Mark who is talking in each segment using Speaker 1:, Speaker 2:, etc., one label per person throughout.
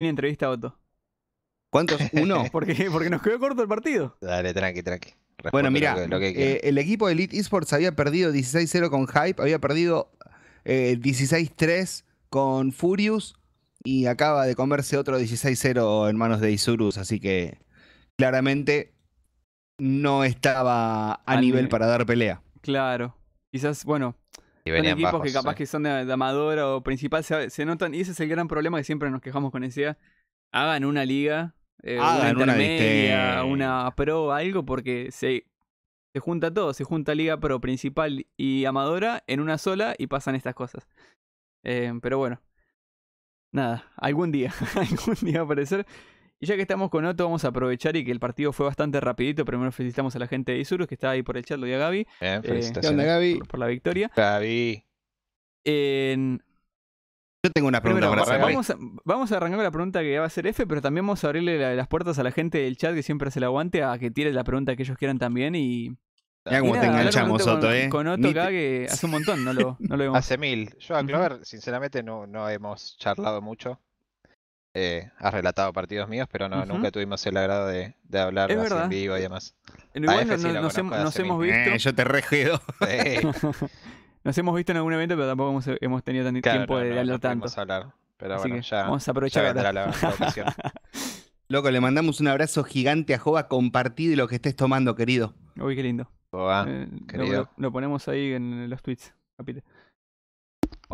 Speaker 1: Una entrevista Otto. ¿Cuántos? Uno. porque, porque nos quedó corto el partido.
Speaker 2: Dale, tranqui, tranqui. bueno, mira, eh,
Speaker 1: el equipo de Elite Esports
Speaker 3: había perdido 16-0 con Hype,
Speaker 1: había perdido
Speaker 3: 16-3 eh, con Furious y acaba de comerse otro 16-0 en manos de Isurus, así que claramente no estaba a, nivel para dar pelea.
Speaker 1: Claro. Quizás, bueno, y son equipos que capaz que son de, amadora o principal, se, se, notan, y ese es el gran problema que siempre nos quejamos con decía Hagan una liga, eh, Hagan una intermedia, una, una, pro, algo, porque se, se junta todo, se junta liga pro, principal y amadora en una sola y pasan estas cosas. Eh, pero bueno, nada, algún día, algún día a aparecer. Y ya que estamos con Otto, vamos a aprovechar y que el partido fue bastante rapidito. Primero felicitamos a la gente de Isurus que está ahí por el chat, lo y a Gaby. Eh, por, la victoria. Gaby. Yo tengo una pregunta para Vamos, a, arrancar con la pregunta que va a ser F, pero también vamos a abrirle las puertas a la gente del chat que siempre se la aguante a que tire la pregunta que ellos quieran también y...
Speaker 2: Ya como te enganchamos, con Otto, eh. Otto acá que hace un
Speaker 1: montón, no lo,
Speaker 2: vemos. Hace mil. Yo, a ver, sinceramente no, no hemos charlado mucho eh, has relatado partidos míos, pero no, nunca tuvimos el agrado de, de hablar en vivo y demás. Eh, ah, en no, nos, hemos visto. Eh, yo
Speaker 1: te hemos visto en algún evento, pero tampoco hemos, tenido tanto tiempo de hablar tanto. pero bueno, ya, vamos a aprovechar la, ocasión.
Speaker 3: Loco, le mandamos un abrazo gigante a Jova. Compartid lo que estés tomando, querido. Uy, qué lindo.
Speaker 1: Eh, querido. Lo, ponemos ahí en los tweets. Capite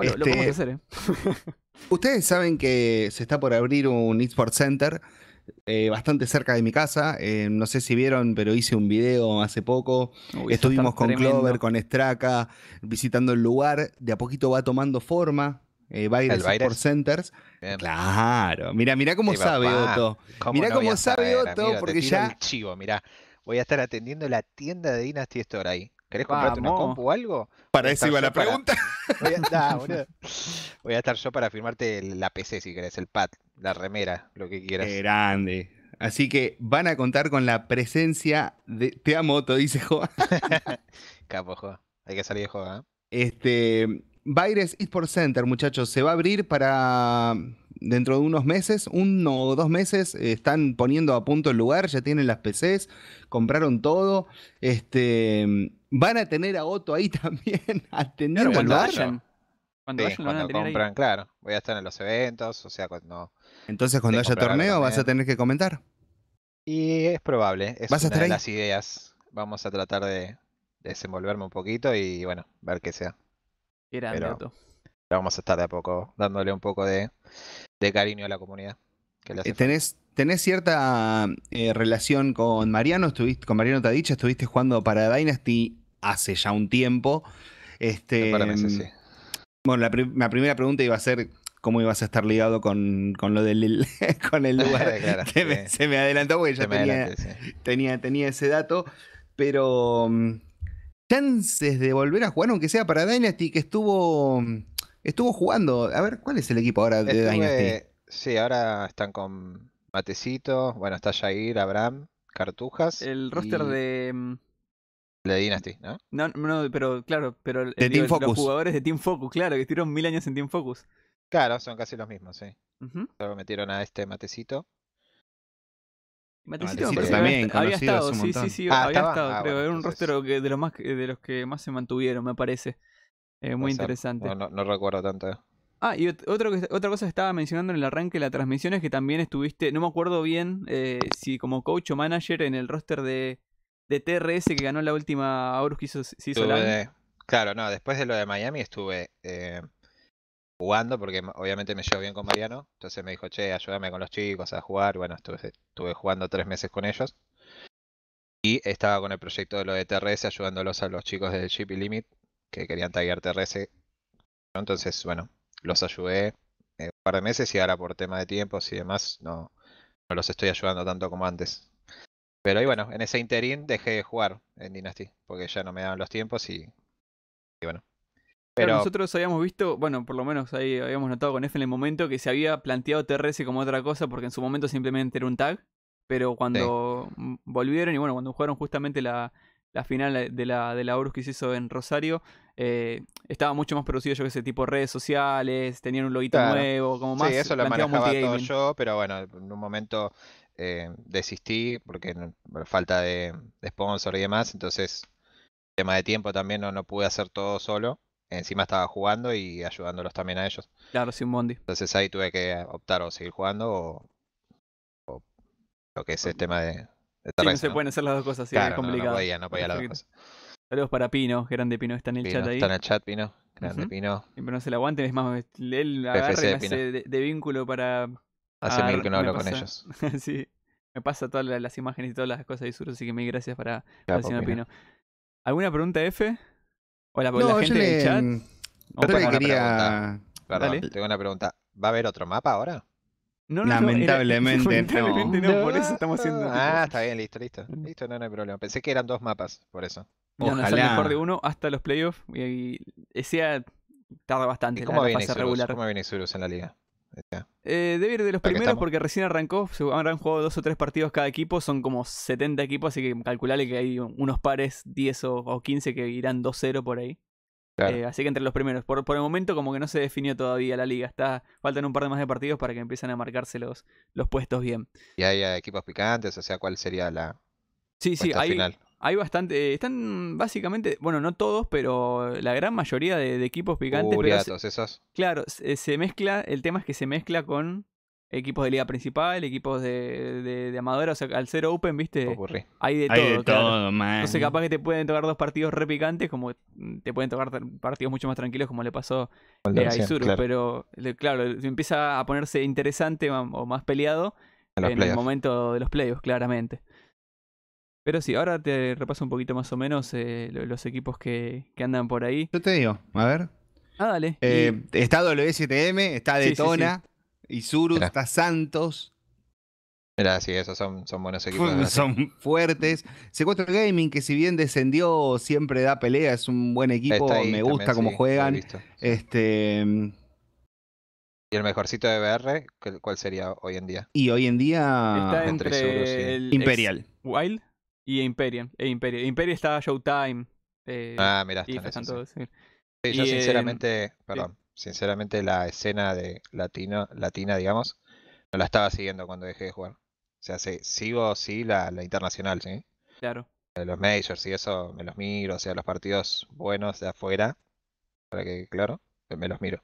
Speaker 1: lo este, podemos hacer, ¿eh?
Speaker 3: ustedes saben que se está por abrir un eSports Center eh, bastante cerca de mi casa. Eh, no sé si vieron, pero hice un video hace poco. Estuvimos con Clover, con Straka, visitando el lugar. De a poquito va tomando forma. Eh, va a ir al eSports Centers. Claro. Mira, mira cómo sabe Otto. mira cómo sabe Otto, porque ya.
Speaker 2: chivo, mira, voy a estar atendiendo la tienda de Dynasty Store ahí. ¿Querés comprarte una compu o algo? Para eso iba la pregunta. Voy a... estar yo para firmarte la PC si querés, el pad, la
Speaker 3: remera, lo que quieras. grande. Así que van a contar con la presencia de. Te amo, todo dice Joa.
Speaker 2: Capo, Joa. Hay que salir de Joa.
Speaker 3: ¿eh? Este. Baires Esports Center, muchachos, se va a abrir para dentro de unos meses, uno o dos meses, eh, están poniendo a punto el lugar, ya tienen las PCs, compraron todo. Este, van a tener a Otto ahí también, a tener Cuando, vayan,
Speaker 2: cuando van a compran, claro. Voy a estar en los eventos, o sea, cuando.
Speaker 3: Entonces, cuando haya torneo, vas a tener que comentar.
Speaker 2: Y es probable. ¿Vas a estar de las ideas. Vamos a tratar de desenvolverme un poquito y bueno, ver qué sea. Era Otto vamos a estar de a poco dándole un poco de, cariño a la comunidad. Eh,
Speaker 3: ¿Tenés, cierta eh, relación con Mariano? Estuviste, con Mariano Tadicha, estuviste jugando para Dynasty hace ya un tiempo. Este, mm, Bueno, la, primera pregunta iba a ser cómo ibas a estar ligado con, lo del con lugar. Se me adelantó porque ya tenía, tenía, tenía, ese dato. Pero mm, chances de volver a jugar, aunque sea para Dynasty, que estuvo mm, Estuvo jugando. A ver, ¿cuál es el equipo ahora de Dynasty?
Speaker 2: Sí, ahora están con Matecito. Bueno, está Jair, Abraham, Cartujas. El roster
Speaker 1: de.
Speaker 2: De Dynasty, ¿no?
Speaker 1: No, no, pero claro, pero el, de eh, Team Focus. los jugadores de Team Focus, claro, que estuvieron mil años en Team Focus. Claro, son casi los mismos, sí.
Speaker 2: Solo metieron a este matecito.
Speaker 1: Matecito, también había estado, sí, sí, sí, ah, había estado, ah, creo. era un roster de los más de los que más se mantuvieron, me parece muy interesante. No, recuerdo tanto. Eh. Ah, y otro, otra cosa que estaba mencionando en el arranque de la transmisión es que también estuviste, no me acuerdo bien eh, si como coach o manager en el roster de, TRS que ganó la última Aurus que hizo, claro, no, después de lo de Miami estuve
Speaker 2: eh, jugando porque obviamente me llevo bien con Mariano, entonces me dijo, che, ayúdame con los chicos a jugar, bueno, estuve, jugando tres meses con ellos. Y estaba con el proyecto de lo de TRS ayudándolos a los chicos del Chip Limit que querían taggear yo Entonces, bueno, los ayudé eh, un par de meses y ahora por tema de tiempos y demás no, no los estoy ayudando tanto como antes. Pero ahí bueno, en ese interín dejé de jugar en Dynasty porque ya no me daban los tiempos y, bueno. Pero nosotros
Speaker 1: habíamos visto, bueno, por lo menos ahí habíamos notado con F en el momento que se había planteado TRS como otra cosa porque en su momento simplemente era un tag. Pero cuando volvieron y bueno, cuando jugaron justamente la, la final de la, de la que se hizo en Rosario, eh, estaba mucho más producido, yo que sé, tipo redes sociales, tenían un loguito nuevo, como más. Sí, eso lo manejaba todo
Speaker 2: yo, pero bueno, en un momento eh, desistí porque falta de, sponsor y demás, entonces, tema de tiempo también, no, pude hacer todo solo. Encima estaba jugando y ayudándolos también a ellos. Claro, sin Bondi. Entonces ahí tuve que optar o seguir jugando
Speaker 1: o lo que es el
Speaker 2: tema de, Sí, no se pueden hacer las dos cosas, sí, es complicado. No, no podía, no podía las dos
Speaker 1: Saludos para Pino, grande Pino, está en el chat ahí. Está en el chat, Pino, grande Pino. Siempre no se la aguanten, es más, él agarra y de, vínculo para. Hace ah, mil que no hablo con ellos. sí, me pasa todas las imágenes y todas las cosas de sur, así que mil gracias para, Pino. Pino. ¿Alguna pregunta, F? ¿O la, no, la gente del chat? Mm, yo le quería.
Speaker 2: Perdón, tengo una pregunta. ¿Va a haber otro mapa ahora? No, lamentablemente, no, por eso estamos haciendo. Ah, está bien, listo, listo. Listo, no, hay problema. Pensé que eran dos mapas, por eso. Ojalá. mejor de
Speaker 1: uno hasta los playoffs. Y, sea, tarda bastante. cómo, la viene Isurus, regular. ¿Cómo
Speaker 2: viene en la liga?
Speaker 1: Eh, debe ir de los primeros porque recién arrancó. Habrán jugado dos o tres partidos cada equipo. Son como 70 equipos, así que calculale que hay unos pares, 10 o, o 15 que irán 2-0 por ahí. Eh, así que entre los primeros. Por, por, el momento como que no se definió todavía la liga. Está, faltan un par de más de partidos para que empiecen a marcarse los, puestos bien.
Speaker 2: Y hay eh, equipos picantes, o sea, ¿cuál sería la...
Speaker 1: Sí, sí, hay, final? hay bastante... Eh, están básicamente, bueno, no todos, pero la gran mayoría de, equipos picantes... Claro, se, mezcla, el tema es que se mezcla con equipos de liga principal, equipos de, de, amadora, o sea, al ser open, viste, hay de todo. De sé, man. Entonces capaz que te pueden tocar dos partidos repicantes, como te pueden tocar partidos mucho más tranquilos, como le pasó eh, a Isuru, pero claro, empieza a ponerse interesante o más peleado en, el momento de los playoffs, claramente. Pero sí, ahora te repaso un poquito más o menos eh, los equipos que, andan por ahí. Yo te
Speaker 3: digo, a ver.
Speaker 1: Ah, dale. Eh,
Speaker 3: Está WSTM, está Detona. Isuru, está Santos. Mira,
Speaker 2: sí, esos son, son buenos
Speaker 1: equipos.
Speaker 3: Son, fuertes. Secuestro Gaming, que si bien descendió, siempre da pelea, es un buen equipo, me gusta cómo juegan.
Speaker 2: Este. ¿Y el mejorcito de BR, ¿Cuál sería hoy en día?
Speaker 3: Y hoy en día. Está entre, Imperial.
Speaker 1: Wild y Imperial. E Imperial. Imperial está Showtime. Eh, ah, mira, están todos. Sí. yo eh, sinceramente. Perdón
Speaker 2: sinceramente la escena de latino, latina, digamos, no la estaba siguiendo cuando dejé de jugar. O sea, sí, sigo, sí, la, la internacional, ¿sí? Claro. Los majors y eso me los miro, o sea, los partidos buenos de afuera, para que, claro, eh, me los miro.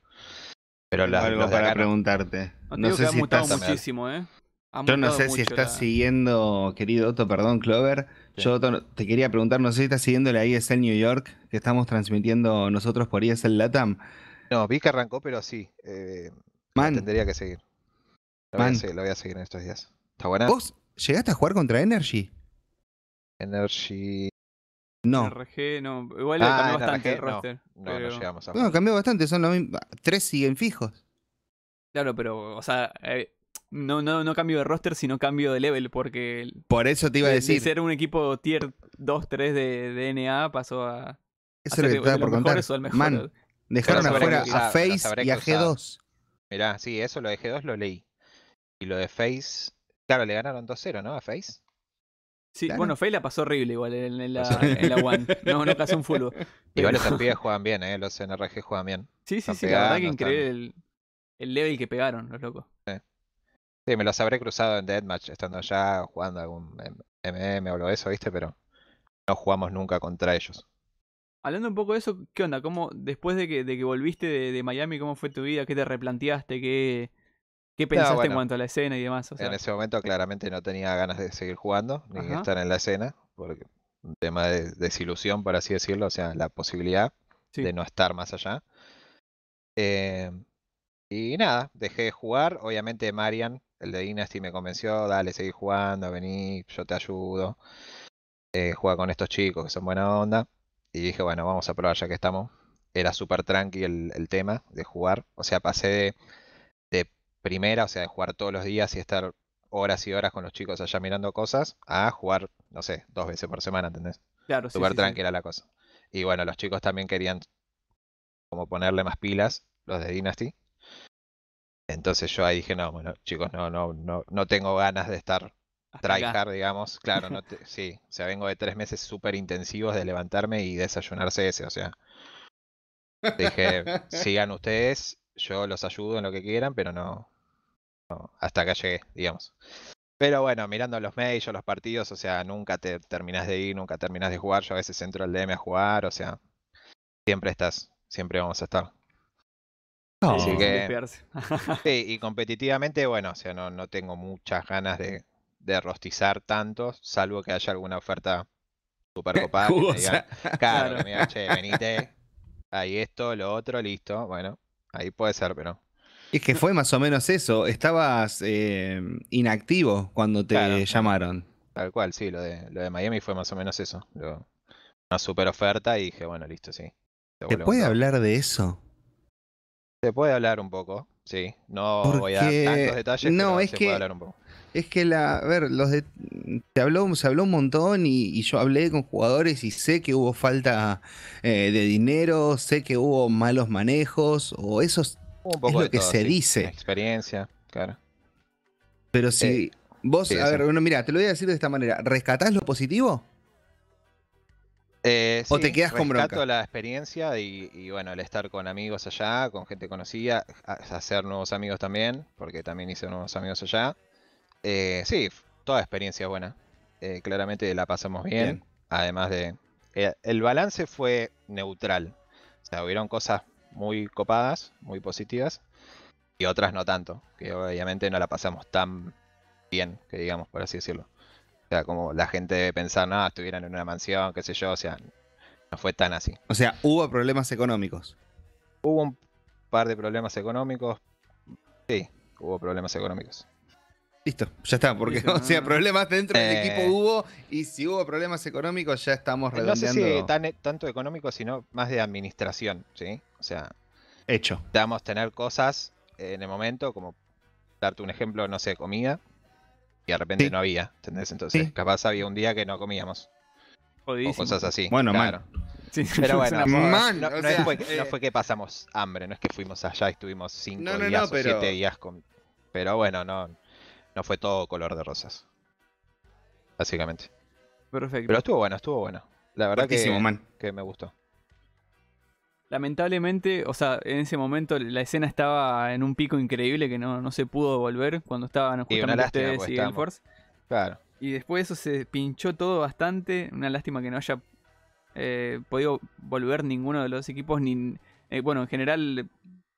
Speaker 2: Pero
Speaker 3: la, algo para preguntarte. No, ¿eh? sé si estás... muchísimo,
Speaker 1: Yo no sé si estás
Speaker 3: siguiendo, querido Otto, perdón, Clover. Yo te quería preguntar, no sé si estás siguiendo la ESL New York que estamos transmitiendo nosotros por ESL Latam.
Speaker 2: No, vi que arrancó, pero sí. Eh, tendría que seguir. Lo, Voy a seguir. lo, Voy a seguir, en estos días. ¿Está
Speaker 3: ¿Vos llegaste a jugar contra Energy? Energy. No.
Speaker 1: RG, no. Igual ah, cambió bastante el roster. No, no, cambió
Speaker 3: bastante. Son los mismos. Tres siguen fijos.
Speaker 1: Claro, pero, o sea. Eh, no, no, no cambio de roster, sino cambio de level, porque...
Speaker 3: Por eso te iba a decir. De ser
Speaker 1: un equipo tier 2-3 de, DNA pasó a...
Speaker 3: Eso es lo que te por contar. mejor. Dejaron afuera a Face y a G2.
Speaker 2: Mirá, sí, eso lo de G2 lo leí. Y lo de Face, claro, le ganaron 2-0, ¿no? A Face. Sí, bueno, Face la pasó horrible igual en, la, en la, One. No, no pasó un fulbo. Igual los pibes juegan bien, ¿eh? Los NRG juegan bien. Sí, sí, sí, la verdad que increíble
Speaker 1: el, el, level que pegaron, los locos.
Speaker 2: Sí. me los habré cruzado en Deadmatch estando allá jugando algún MM o lo eso, ¿viste? Pero no jugamos nunca contra ellos.
Speaker 1: Hablando un poco de eso, ¿qué onda? ¿Cómo, después de que, de que volviste de, Miami, cómo fue tu vida? ¿Qué te replanteaste? ¿Qué, qué pensaste en cuanto a la escena y demás? En ese
Speaker 2: momento claramente no tenía ganas de seguir jugando, ni de estar en la escena, porque un tema de desilusión, por así decirlo, o sea, la posibilidad de no estar más allá. Eh, y nada, dejé de jugar. Obviamente Marian, el de Dynasty, me convenció, dale, seguí jugando, vení, yo te ayudo. Eh, juega con estos chicos que son buena onda. Y dije, bueno, vamos a probar ya que estamos. Era súper tranqui el, tema de jugar. O sea, pasé de, primera, o sea, de jugar todos los días y estar horas y horas con los chicos allá mirando cosas, a jugar, no sé, dos veces por semana, ¿entendés? Claro, sí, tranqui era la cosa. Y bueno, los chicos también querían como ponerle más pilas, los de Dynasty. Entonces yo ahí dije, no, bueno, chicos, no, no, no, no tengo ganas de estar tryhard, digamos, claro, no sí, o sea, vengo de tres meses súper intensivos de levantarme y desayunarse ese, o sea, dije, sigan ustedes, yo los ayudo en lo que quieran, pero no, hasta acá llegué, digamos. Pero bueno, mirando los medios, los partidos, o sea, nunca te terminas de ir, nunca terminas de jugar, yo a veces entro al DM a jugar, o sea, siempre estás, siempre vamos a estar. Así que, sí, y competitivamente, bueno, o sea, no, no tengo muchas ganas de, de rostizar tantos, salvo que haya alguna oferta super copada. Que claro, me che, venite, ahí esto, lo otro, listo. Bueno, ahí puede ser, pero.
Speaker 3: Es que fue más o menos eso. Estabas em, inactivo cuando te llamaron.
Speaker 2: Tal cual, sí, lo de, lo de Miami fue más o menos eso. una super oferta y dije, bueno, listo, sí. ¿Se puede
Speaker 3: hablar de eso?
Speaker 2: Se puede hablar un poco. Sí, no voy a dar tantos detalles. No, es se que. hablar un poco.
Speaker 3: Es que la. A ver, los de, se, habló, se habló un montón y, yo hablé con jugadores y sé que hubo falta eh, de dinero, sé que hubo malos manejos, o eso es, lo que se dice.
Speaker 2: Experiencia,
Speaker 3: claro. Pero si vos, a ver, bueno, mira, te lo voy a decir de esta manera: ¿rescatás lo positivo?
Speaker 2: Eh, o te quedas con la experiencia y, bueno, el estar con amigos allá, con gente conocida, hacer nuevos amigos también, porque también hice nuevos amigos allá. Eh, sí, toda experiencia buena. Eh, claramente la pasamos bien. bien. Además de. el balance fue neutral. O sea, hubieron cosas muy copadas, muy positivas, y otras no tanto. Que obviamente no la pasamos tan bien, que digamos, por así decirlo sea, como la gente debe estuvieran en una mansión, qué sé yo, o sea, no fue tan así. O sea, hubo problemas económicos. Hubo un par de problemas económicos. Sí, hubo problemas económicos. Listo, ya está, porque o sea, problemas dentro del eh. equipo hubo y si hubo problemas económicos ya estamos redondeando. No sé si tanto económico, sino más de administración, ¿sí? O sea, hecho. Damos tener cosas en el momento, como darte un ejemplo, no sé, comida, y de repente no había, ¿entendés? Entonces, capaz había un día que no comíamos. O cosas así. Bueno, pero bueno, no, eh, fue, que pasamos hambre, no es que fuimos allá y estuvimos cinco días o siete días con. Pero bueno, no, no fue todo color de rosas. Básicamente.
Speaker 1: Perfecto. Pero estuvo bueno, estuvo bueno. La verdad que, que me gustó. Lamentablemente, o sea, en ese momento la escena estaba en un pico increíble que no, se pudo volver cuando estaban justamente ustedes y pues, Force. Claro. Y después eso se pinchó todo bastante. Una lástima que no haya eh, podido volver ninguno de los equipos. Ni, eh, bueno, en general,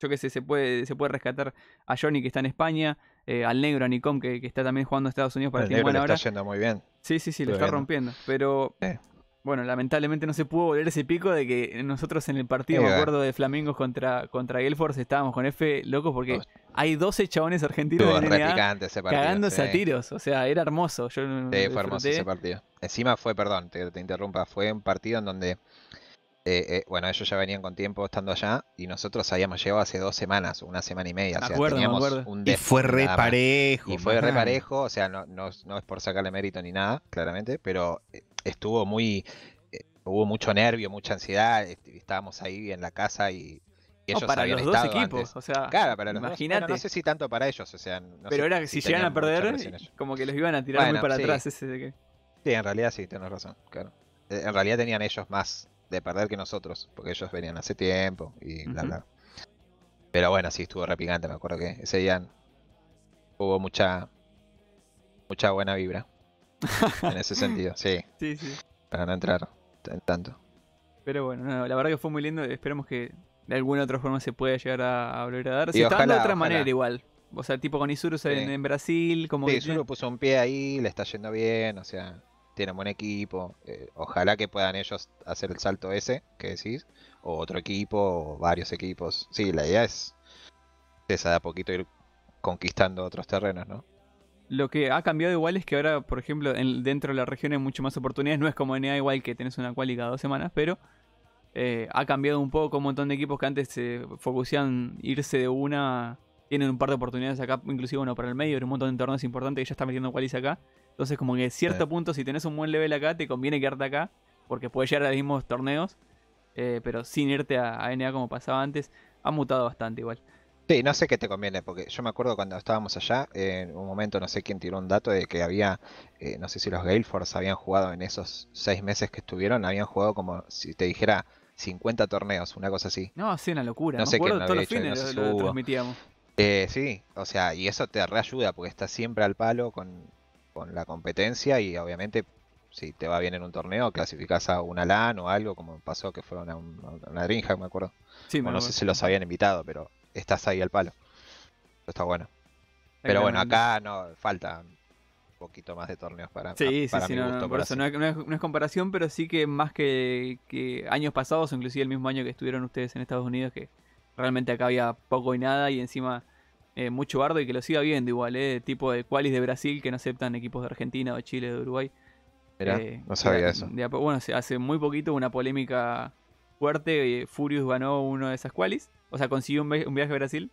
Speaker 1: yo qué sé, se puede, se puede rescatar a Johnny que está en España, eh, al negro, a Nicom que, está también jugando a Estados Unidos para el, el le está yendo muy bien. Sí, sí, sí, lo está rompiendo. Pero bueno, lamentablemente no se pudo volver ese pico de que nosotros en el partido, me acuerdo, de Flamingos contra, contra estábamos con F locos porque hay 12 chabones argentinos cagándose a tiros. O sea, era hermoso. sí, fue hermoso ese
Speaker 2: partido. Encima fue, perdón, te, te interrumpa, fue un partido en donde... Eh, eh, bueno, ellos ya venían con tiempo estando allá y nosotros habíamos llegado hace dos semanas, una semana y media. acuerdo, y fue reparejo. Y fue reparejo, o sea, no, no, es por sacarle mérito ni nada, claramente, pero eh, estuvo muy, eh, hubo mucho nervio, mucha ansiedad, este, estábamos ahí en la casa y... para los dos equipos, o sea, claro, para los imagínate. no sé si tanto para ellos, o sea, pero era que si, llegan a perder,
Speaker 1: como que los iban a tirar muy para atrás ese de
Speaker 2: Sí, en realidad sí, tienes razón, claro. Eh, en realidad tenían ellos más de perder que nosotros, porque ellos venían hace tiempo y bla, bla. Pero bueno, sí, estuvo repicante, me acuerdo que ese día hubo mucha mucha buena vibra. en ese sentido, sí. Sí, Para no entrar tanto.
Speaker 1: Pero bueno, la verdad que fue muy lindo. Esperemos que de alguna u otra forma se pueda llegar a, volver a dar. si de otra manera igual. O sea, tipo con Isuru en, Brasil. Como Isuru
Speaker 2: puso un pie ahí, le está yendo bien, o sea, tiene un buen equipo. Eh, ojalá que puedan ellos hacer el salto ese, que decís. O otro equipo, o varios equipos. Sí, la idea es esa de a poquito ir conquistando otros terrenos, ¿no?
Speaker 1: Lo que ha cambiado igual es que ahora, por ejemplo, dentro de la región hay mucho más oportunidades. No es como NA igual que tenés una quali cada dos semanas, pero eh, ha cambiado un poco un montón de equipos que antes se focusían irse de una. Tienen un par de oportunidades acá, inclusive uno para el medio, un montón de torneos importantes que ya está metiendo qualis acá. Entonces, como que a cierto punto, si tenés un buen level acá, te conviene quedarte acá, porque puedes llegar a los mismos torneos, eh, pero sin irte a, a NA como pasaba antes. Ha mutado bastante igual.
Speaker 2: Sí, no sé qué te conviene, porque yo me acuerdo cuando estábamos allá, en un momento no sé quién tiró un dato de que había, eh, no sé si los Galeforce habían jugado en esos seis meses que estuvieron, habían jugado como si te dijera 50 torneos, una cosa así. No,
Speaker 1: sí, una locura. No sé qué. fines, lo, transmitíamos.
Speaker 2: Eh, sí, o sea, y eso te reayuda porque estás siempre al palo con, la competencia y obviamente si te va bien en un torneo, clasificás a una LAN o algo, como pasó que fueron a, un, una Dreamhack, me acuerdo. Sí, no sé si los habían invitado, pero estás ahí al palo. está bueno. Pero bueno, acá no falta un poquito más de torneos para, sí, sí, sí, No,
Speaker 1: es, comparación, pero sí que más que, años pasados, inclusive el mismo año que estuvieron ustedes en Estados Unidos, que realmente acá había poco y nada y encima eh, mucho bardo y que lo siga viendo igual, ¿eh? Tipo de cualis de Brasil que no aceptan equipos de Argentina o Chile o de Uruguay. Eh, no sabía eso. bueno, hace muy poquito una polémica fuerte, eh, Furious ganó uno de esas qualis. O sea, consiguió un, viaje a Brasil.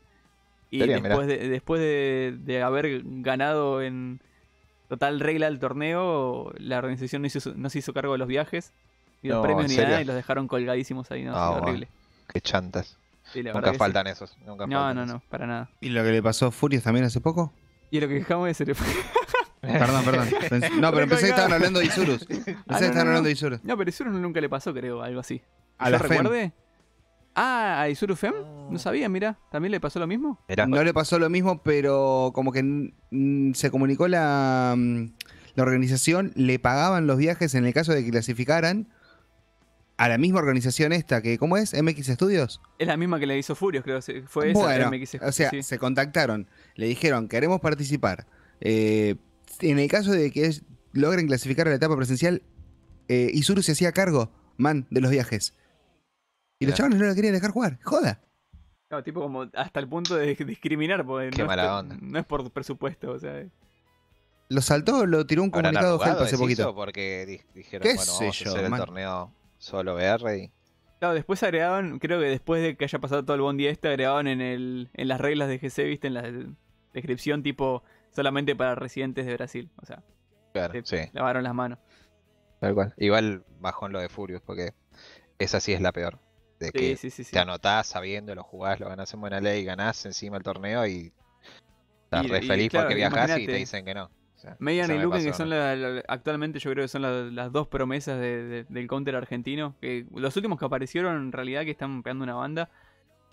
Speaker 1: Y después, de, después de, haber ganado en total regla el torneo, la organización no, se hizo cargo de los viajes. Y los premios ni nada, y los dejaron colgadísimos ahí, ¿no? Ah, horrible.
Speaker 2: Qué chantas.
Speaker 1: nunca faltan esos. Nunca no, no, no, para nada.
Speaker 3: ¿Y lo que le pasó a Furious también hace
Speaker 1: poco? Y lo que dejamos de ser. perdón, perdón. no, pero pensé que estaban hablando de Isurus. Pensé que ah, estaban hablando de Isurus. No, pero Isurus nunca le pasó, creo, algo así a la recuerde? Ah, a Isuru Fem. No sabía, mira. ¿También le pasó lo mismo? no le
Speaker 3: pasó lo mismo, pero como que se comunicó la, mm, la organización, le pagaban los viajes en el caso de que clasificaran a la misma organización esta, que ¿cómo es? MX Estudios?
Speaker 1: Es la misma que le hizo Furios, creo. Fue esa MX O sea,
Speaker 3: se contactaron, le dijeron, queremos participar. Eh, en el caso de que logren clasificar a la etapa presencial, eh, Isuru se hacía cargo, man, de los viajes. Y los chavales no lo querían dejar jugar. Joda.
Speaker 1: No, tipo como hasta el punto de discriminar, Qué no, mala es, onda. no es por presupuesto, o sea. Eh.
Speaker 3: Lo saltó, lo tiró un comunicado de hace poquito.
Speaker 1: porque dijeron, que bueno, el torneo solo VR y... Claro, después agregaban, creo que después de que haya pasado todo el bondi este, agregaban en, el, en las reglas de GC, viste, en la descripción, tipo, solamente para residentes de Brasil. O sea, lavaron las manos.
Speaker 2: tal cual. Igual en lo de Furious, porque esa sí es la peor.
Speaker 1: De que te anotás
Speaker 2: sabiendo, lo jugás, lo ganás en buena ley, ganás encima el torneo y estás re feliz porque viajás y te dicen que
Speaker 1: no. O y Luke, que son actualmente yo creo que son las dos promesas del counter argentino. Que los últimos que aparecieron en realidad que están pegando una banda.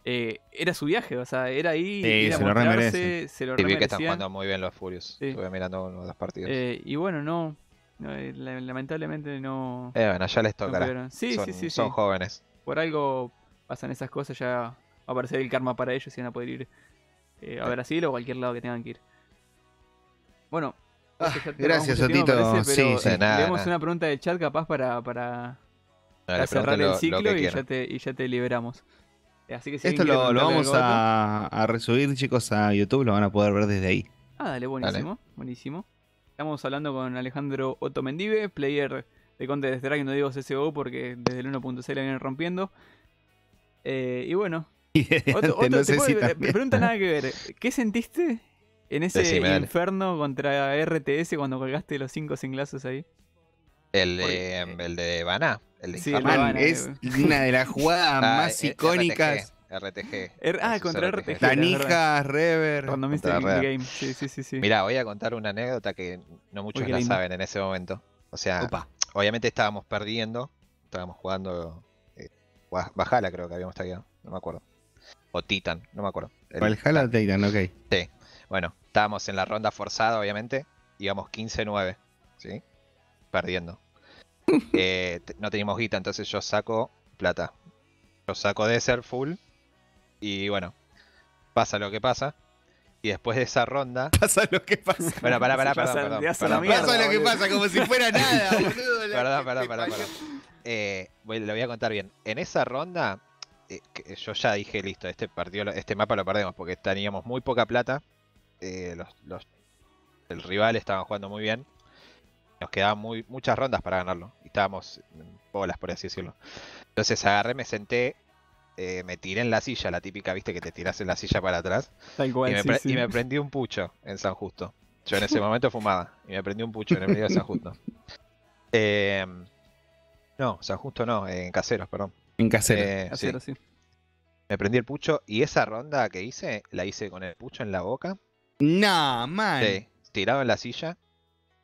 Speaker 1: Eh, era su viaje, o sea, era ahí. Sí, se, lo remerece. se vi que están jugando muy bien los Furios. Sí. Estuve mirando
Speaker 2: los partidos. Eh,
Speaker 1: y bueno, no. Eh, lamentablemente no. bueno, ya les tocará. sí, sí, sí, Son jóvenes por algo pasan esas cosas, ya va a aparecer el karma para ellos y van a poder ir eh, a Brasil o cualquier lado que tengan que ir. Bueno, ah, gracias, Otito. tenemos una pregunta de chat capaz para, cerrar el ciclo y, ya te, liberamos. Eh, así que Esto lo, vamos
Speaker 3: a, a, resubir, chicos, a YouTube, lo van a poder ver desde ahí.
Speaker 1: Ah, dale, buenísimo, buenísimo. Estamos hablando con Alejandro Otto player de conté desde Dragon, no digo CSGO porque desde el 1.6 la vienen rompiendo. Eh, y bueno. Este, otro, te pregunta nada que ver. ¿Qué sentiste en ese inferno contra RTS cuando colgaste los cinco singlazos ahí?
Speaker 2: El, de em, eh, el de Baná.
Speaker 1: El de sí, es eh. una de las jugadas ah, más icónicas.
Speaker 2: RTG. ah, contra RTG. RTG Cuando
Speaker 1: Rever. el Game.
Speaker 2: Sí, sí, sí, sí. Mirá, voy a contar una anécdota que no muchos la saben en ese momento. O sea, Opa obviamente estábamos perdiendo, estábamos jugando eh, Bajala creo que habíamos estado, no me acuerdo. O Titan, no me acuerdo.
Speaker 3: Valhalla Titan, ok.
Speaker 2: Sí. Bueno, estábamos en la ronda forzada, obviamente. Íbamos 15-9, ¿sí? Perdiendo. Eh, no teníamos guita, entonces yo saco plata. Yo saco de full. Y bueno, pasa lo que pasa y después de esa ronda. Pasa lo que pasa. Bueno, pará, pará, pasa, pasa lo que pasa, como si fuera nada, boludo. Perdón, perdón, perdón. Eh, bueno, lo voy a contar bien. En esa ronda, eh, yo ya dije, listo, este partido, este mapa lo perdemos porque teníamos muy poca plata. Eh, los, los, el rival estaba jugando muy bien. Nos quedaban muy, muchas rondas para ganarlo. Y estábamos en bolas, por así decirlo. Entonces agarré, me senté eh, me tiré en la silla, la típica, viste, que te tirás en la silla para atrás. y, me prendí un pucho en San Justo. Yo en ese momento fumaba y me prendí un pucho en el medio de San Justo. Em, no, San Justo no, en Caseros, perdón. En eh, Caseros. sí. Me prendí el pucho y esa ronda que hice, la hice con el pucho en la boca. ¡No, man. Sí, tirado en la silla.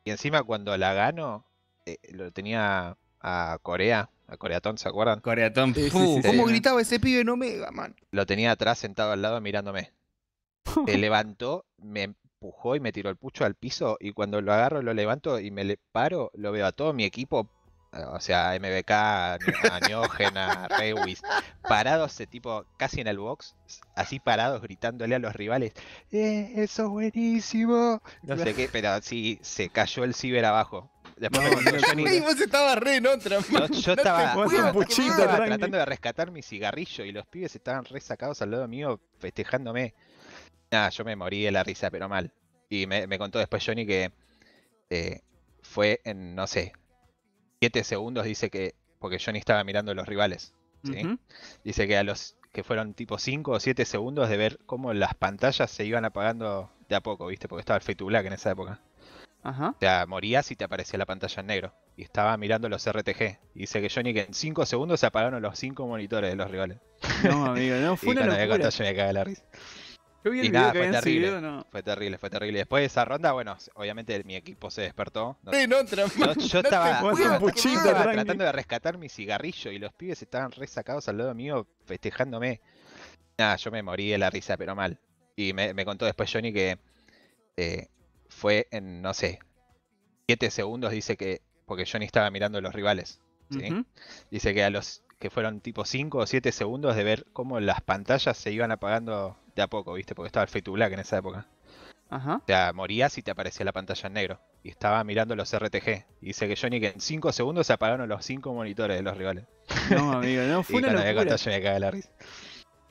Speaker 2: Y encima cuando la gano, eh, lo tenía a Corea a Coreatón, ¿se acuerdan? Coreatón. Sí, ¿Cómo gritaba
Speaker 3: ese pibe en Omega, man?
Speaker 2: Lo tenía atrás sentado al lado mirándome. Se levantó, me, empujó y me tiró el pucho al piso y cuando lo agarro, lo levanto y me paro, lo veo a todo mi equipo, o sea, a MBK, a Rewis, parados ese tipo casi en el box, así parados gritándole a los rivales, eh, eso es buenísimo. No sé qué, pero sí, se cayó el ciber abajo. Después me Johnny. yo estaba, puchito, tratando de rescatar mi cigarrillo y los pibes estaban re sacados al lado mío festejándome. Nada, yo me morí de la risa, pero mal. Y me, contó después Johnny que eh, fue en, no sé, 7 segundos, dice que, porque Johnny estaba mirando a los rivales. Dice que a los que fueron tipo 5 o 7 segundos de ver cómo las pantallas se iban apagando de a poco, ¿viste? Porque estaba el Fate Black en esa época. Ajá. O sea, morías y te aparecía la pantalla en negro. Y estaba mirando los RTG. Y dice que Johnny que en 5 segundos se apagaron los 5 monitores de los rivales. No, amigo, no, fue una yo me la risa. vi y nada, fue terrible, fue terrible, fue terrible. Después de esa ronda, bueno, obviamente mi equipo se despertó. No, yo, estaba, tratando de rescatar mi cigarrillo y los pibes estaban resacados al lado mío festejándome. Nada, yo me morí de la risa, pero mal. Y me, contó después Johnny que eh, fue en, no sé, 7 segundos dice que, porque Johnny estaba mirando los rivales, dice que a los que fueron tipo 5 o 7 segundos de ver cómo las pantallas se iban apagando de a poco, ¿viste? Porque estaba el Fate Black en esa época. Ajá. O sea, morías y te aparecía la pantalla en negro. Y estaba mirando los RTG. Y dice que Johnny que en 5 segundos se apagaron los 5 monitores de los rivales. No, amigo, no, fue y Me la risa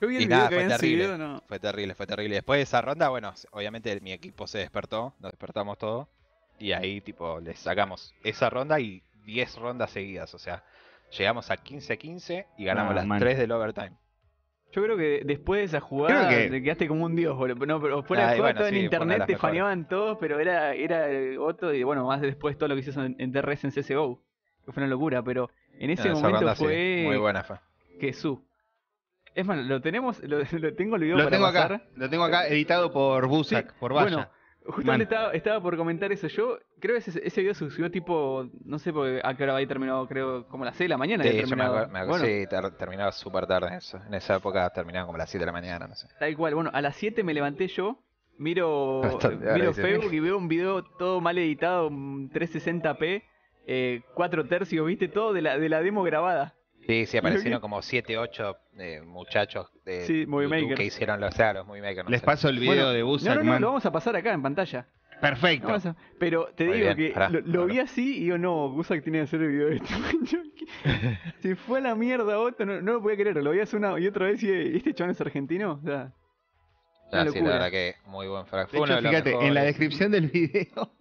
Speaker 1: y fue terrible.
Speaker 2: Fue terrible, fue Después de esa ronda, bueno, obviamente mi equipo se despertó, nos despertamos todos. Y ahí, tipo, le sacamos esa ronda y 10 rondas seguidas. O sea, llegamos a 15-15 y ganamos las 3
Speaker 1: del overtime. Yo creo que después de esa jugada que... te quedaste como un dios, boludo. No, pero después la en internet te faneaban todos, pero era, era otro. Y bueno, más después todo lo que hiciste en, DRS en CSGO. Que fue una locura, pero en ese momento fue. Muy buena fue. Jesús. Es más, lo tenemos, lo, lo tengo el video lo tengo acá,
Speaker 3: Lo tengo acá editado por Busak,
Speaker 1: por Vaya. Bueno, justamente estaba, por comentar eso. Yo creo que ese, ese video se subió tipo, no sé porque a qué hora había terminado, creo, como las 6 de la mañana. Sí, Me acuerdo, sí
Speaker 2: terminaba súper tarde eso. En esa época terminaba como a las 7 de la mañana, no sé.
Speaker 1: Tal cual, bueno, a las 7 me levanté yo. Miro, miro Facebook y veo un video todo mal editado, 360p, eh, 4 tercios, viste, todo de la, de la demo grabada.
Speaker 2: Sí, sí, aparecieron como 7, 8 eh, muchachos de YouTube que hicieron los, o sea, los Les paso el video de Busak. No, no, no, lo
Speaker 1: vamos a pasar acá en pantalla. Perfecto. pero te digo que lo, vi así y yo no, Busak tiene que hacer el video de esto. Si fue a la mierda, otro, no, no lo podía creer. Lo vi hace una y otra vez y eh, este chabón es argentino. O sea, ah, sí, la verdad
Speaker 2: que muy buen fracaso. fíjate, en la
Speaker 1: descripción del video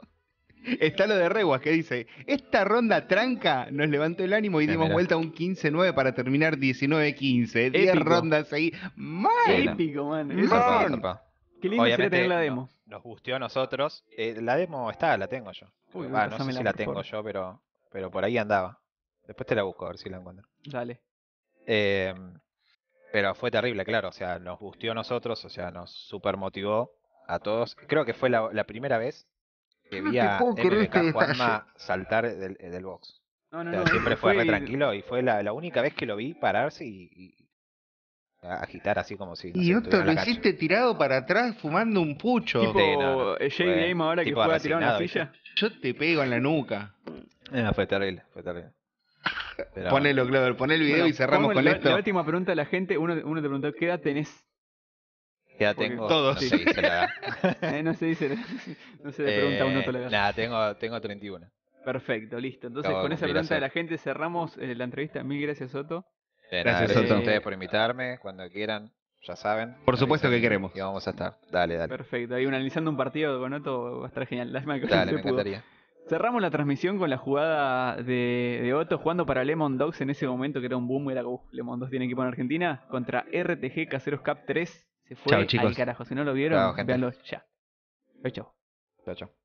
Speaker 3: Está lo de
Speaker 2: Reguas que dice,
Speaker 3: esta ronda tranca nos levantó el ánimo y dimos vuelta a un 15-9 para terminar 19-15. 10 rondas
Speaker 2: ahí. ¡Man! Épico, man. Qué lindo tener la demo. nos gustió a nosotros. Eh, la demo está, la tengo yo. Uy, ah, no sé si la tengo yo, pero, pero por ahí andaba. Después te la busco a ver si la encuentro. Dale. Eh, pero fue terrible, claro. O sea, nos gustió a nosotros, o sea, nos super motivó a todos. Creo que fue la, la primera vez que vi a MBK saltar del, del box. No, no, siempre fue, re tranquilo y fue la, la, única vez que lo vi pararse y, agitar así como si. y otro lo hiciste
Speaker 3: tirado para atrás fumando un pucho. Tipo Jay Game ahora que fue a tirar una
Speaker 2: silla.
Speaker 1: Yo te pego en la nuca.
Speaker 2: Eh, fue terrible, fue terrible. ponelo, Clover, pon el video y cerramos con esto. La
Speaker 1: última pregunta de la gente, uno, uno te preguntó, ¿qué edad tenés? Ya tengo. Todos. Eh, no, se no se le pregunta a uno eh, toda la tengo, tengo 31. Perfecto, listo. Entonces, con esa pregunta de la gente cerramos eh, la entrevista. Mil gracias, Otto gracias, a ustedes por invitarme. Cuando quieran, ya saben. Por supuesto que queremos.
Speaker 2: Y vamos a estar. Dale, dale.
Speaker 1: Perfecto. Ahí analizando un partido con Otto va a estar genial. que dale, me encantaría. Cerramos la transmisión con la jugada de, Otto jugando para Lemon Dogs en ese momento que era un boom. Era, uh, Lemon Dogs tiene equipo en Argentina. Contra RTG Caseros Cap 3. Se fue al carajo. Si no lo vieron, veanlo ya. Chao, chao. Chao, chao.